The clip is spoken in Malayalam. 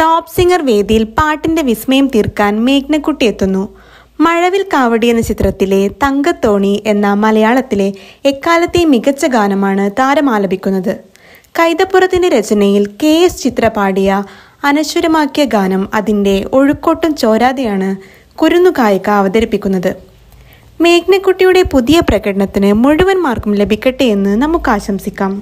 ടോപ്പ് സിംഗർ വേദിയിൽ പാട്ടിന്റെ വിസ്മയം തീർക്കാൻ മേഘ്നക്കുട്ടി എത്തുന്നു മഴവിൽ കാവടി എന്ന ചിത്രത്തിലെ തങ്കത്തോണി എന്ന മലയാളത്തിലെ എക്കാലത്തെയും മികച്ച ഗാനമാണ് താരമാലപിക്കുന്നത് കൈതപ്പുറത്തിന്റെ രചനയിൽ കെ എസ് ചിത്ര പാടിയ അനശ്വരമാക്കിയ ഗാനം അതിൻ്റെ ഒഴുക്കോട്ടും ചോരാതെയാണ് കുരുന്നുകായിക അവതരിപ്പിക്കുന്നത് മേഘ്നക്കുട്ടിയുടെ പുതിയ പ്രകടനത്തിന് മുഴുവൻ മാർക്കും ലഭിക്കട്ടെ എന്ന് നമുക്ക് ആശംസിക്കാം